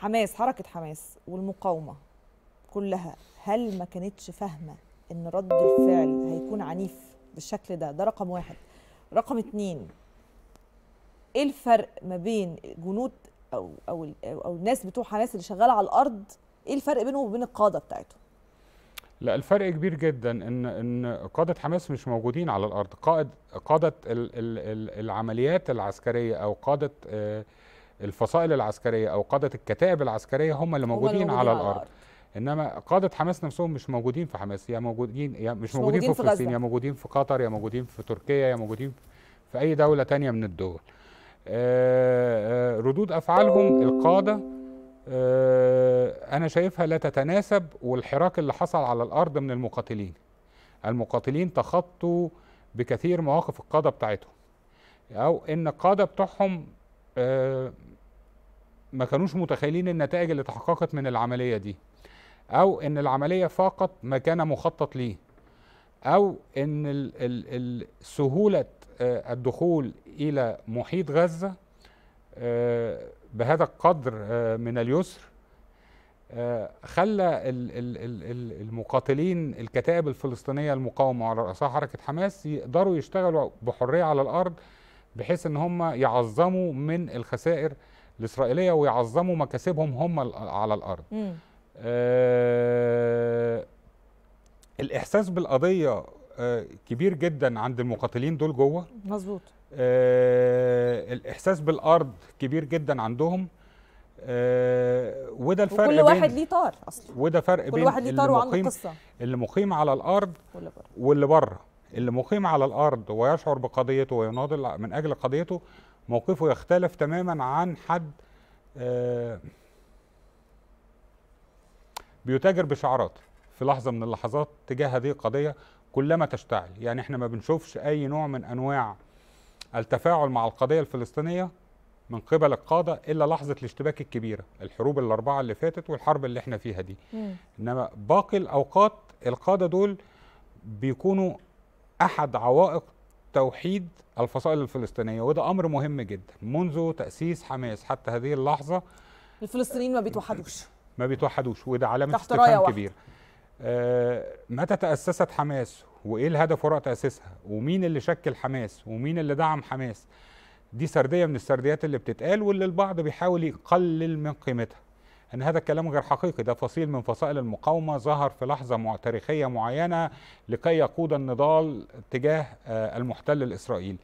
حماس حركه حماس والمقاومه كلها هل ما كانتش فاهمه ان رد الفعل هيكون عنيف بالشكل ده ده رقم واحد رقم اتنين ايه الفرق ما بين جنود او او او الناس بتوع حماس اللي شغاله على الارض ايه الفرق بينهم وبين القاده بتاعتهم لا الفرق كبير جدا ان ان قاده حماس مش موجودين على الارض قائد قاده العمليات العسكريه او قاده آه الفصائل العسكريه او قاده الكتائب العسكريه هم اللي موجودين على, الارض, انما قاده حماس نفسهم مش موجودين في حماس يا موجودين يا مش, مش موجودين, موجودين في فلسطين يا موجودين في قطر يا موجودين في تركيا يا موجودين في اي دوله تانية من الدول آه، آه، ردود افعالهم القاده آه، انا شايفها لا تتناسب والحراك اللي حصل على الارض من المقاتلين المقاتلين تخطوا بكثير مواقف القاده بتاعتهم او ان القاده بتوعهم ما كانوش متخيلين النتائج اللي تحققت من العملية دي أو إن العملية فاقت ما كان مخطط ليه أو إن سهولة آه، الدخول إلى محيط غزة آه، بهذا القدر آه، من اليسر خلى المقاتلين الكتائب الفلسطينية المقاومة على رأسها حركة حماس يقدروا يشتغلوا بحرية على الأرض بحيث إن هم يعظموا من الخسائر الاسرائيليه ويعظموا مكاسبهم هم على الارض آه الاحساس بالقضيه آه كبير جدا عند المقاتلين دول جوه مظبوط آه الاحساس بالارض كبير جدا عندهم آه وده الفرق كل واحد ليه طار اصلا وده فرق كل بين واحد ليه طار وعنده قصه اللي مقيم على الارض واللي بره اللي مقيم على الارض ويشعر بقضيته ويناضل من اجل قضيته موقفه يختلف تماما عن حد آه، بيتاجر بشعارات في لحظة من اللحظات تجاه هذه القضية كلما تشتعل يعني احنا ما بنشوفش أي نوع من أنواع التفاعل مع القضية الفلسطينية من قبل القادة إلا لحظة الاشتباك الكبيرة الحروب الأربعة اللي فاتت والحرب اللي احنا فيها دي إنما باقي الأوقات القادة دول بيكونوا أحد عوائق توحيد الفصائل الفلسطينيه وده امر مهم جدا منذ تاسيس حماس حتى هذه اللحظه الفلسطينيين ما بيتوحدوش ما بيتوحدوش وده علامه استفهام كبير آه متى تاسست حماس وايه الهدف وراء تاسيسها ومين اللي شكل حماس ومين اللي دعم حماس دي سرديه من السرديات اللي بتتقال واللي البعض بيحاول يقلل من قيمتها أن هذا الكلام غير حقيقي ده فصيل من فصائل المقاومة ظهر في لحظة تاريخية معينة لكي يقود النضال تجاه آه، المحتل الإسرائيلي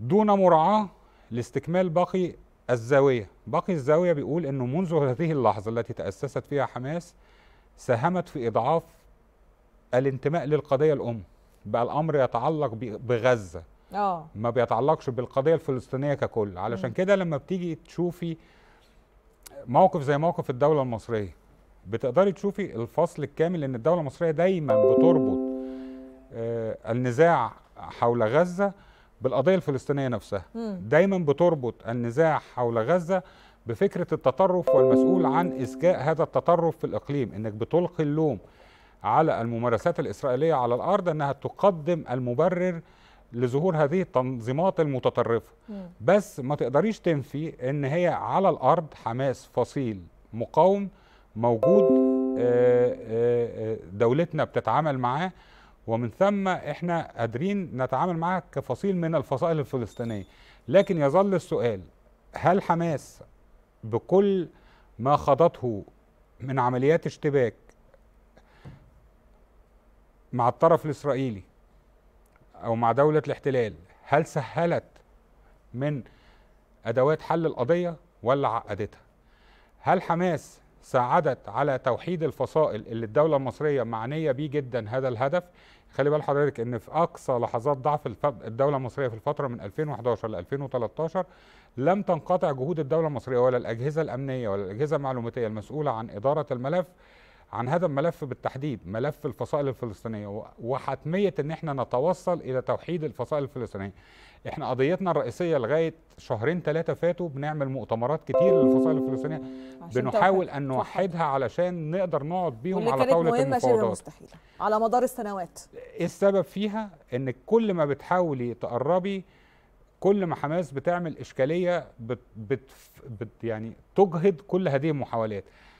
دون مراعاة لاستكمال باقي الزاوية باقي الزاوية بيقول أنه منذ هذه اللحظة التي تأسست فيها حماس ساهمت في إضعاف الانتماء للقضية الأم بقى الأمر يتعلق بغزة أوه. ما بيتعلقش بالقضية الفلسطينية ككل علشان كده لما بتيجي تشوفي موقف زي موقف الدوله المصريه بتقدري تشوفي الفصل الكامل ان الدوله المصريه دايما بتربط آه، النزاع حول غزه بالقضيه الفلسطينيه نفسها دايما بتربط النزاع حول غزه بفكره التطرف والمسؤول عن إسجاء هذا التطرف في الاقليم انك بتلقي اللوم على الممارسات الاسرائيليه على الارض انها تقدم المبرر لظهور هذه التنظيمات المتطرفه بس ما تقدريش تنفي ان هي على الارض حماس فصيل مقاوم موجود آه، آه، آه، دولتنا بتتعامل معاه ومن ثم احنا قادرين نتعامل معاه كفصيل من الفصائل الفلسطينيه لكن يظل السؤال هل حماس بكل ما خضته من عمليات اشتباك مع الطرف الاسرائيلي او مع دوله الاحتلال هل سهلت من ادوات حل القضيه ولا عقدتها هل حماس ساعدت على توحيد الفصائل اللي الدوله المصريه معنيه بيه جدا هذا الهدف خلي بال حضرتك ان في اقصى لحظات ضعف الدوله المصريه في الفتره من 2011 ل 2013 لم تنقطع جهود الدوله المصريه ولا الاجهزه الامنيه ولا الاجهزه المعلوماتيه المسؤوله عن اداره الملف عن هذا الملف بالتحديد ملف الفصائل الفلسطينية وحتمية ان احنا نتوصل الى توحيد الفصائل الفلسطينية احنا قضيتنا الرئيسية لغاية شهرين ثلاثة فاتوا بنعمل مؤتمرات كتير للفصائل الفلسطينية بنحاول ان نوحدها علشان نقدر نقعد بيهم على طاولة المفاوضات على مدار السنوات ايه السبب فيها ان كل ما بتحاولي تقربي كل ما حماس بتعمل اشكاليه بت بت بت يعني تجهد كل هذه المحاولات